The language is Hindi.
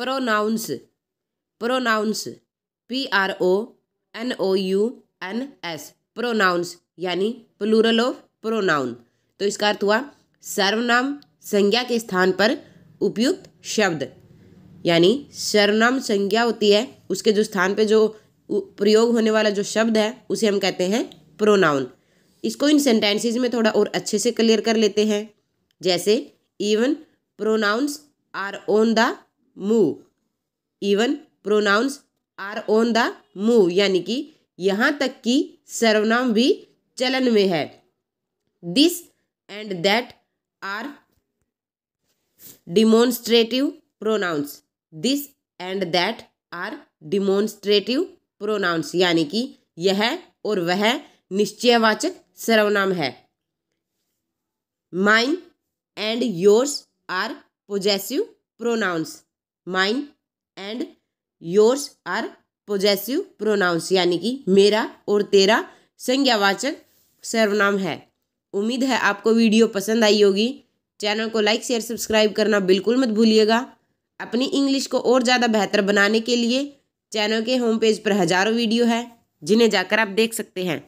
pronounce pronouns P R O N O U N S pronouns यानी प्लूरल ऑफ प्रोनाउन तो इसका अर्थ हुआ सर्वनाम संज्ञा के स्थान पर उपयुक्त शब्द यानी सर्वनाम संज्ञा होती है उसके जो स्थान पे जो प्रयोग होने वाला जो शब्द है उसे हम कहते हैं प्रोनाउन इसको इन सेंटेंसेज में थोड़ा और अच्छे से क्लियर कर लेते हैं जैसे even pronouns are on the move even pronouns are on the move यानी कि यहाँ तक कि सर्वनाम भी चलन में है this and that are demonstrative pronouns this and that are demonstrative pronouns यानी कि यह और वह निश्चयवाचक सर्वनाम है mine and yours are possessive pronouns mine and yours are possessive pronouns यानी कि मेरा और तेरा संज्ञावाचक सर्वनाम है उम्मीद है आपको वीडियो पसंद आई होगी चैनल को लाइक शेयर सब्सक्राइब करना बिल्कुल मत भूलिएगा अपनी इंग्लिश को और ज़्यादा बेहतर बनाने के लिए चैनल के होम पेज पर हज़ारों वीडियो है जिन्हें जाकर आप देख सकते हैं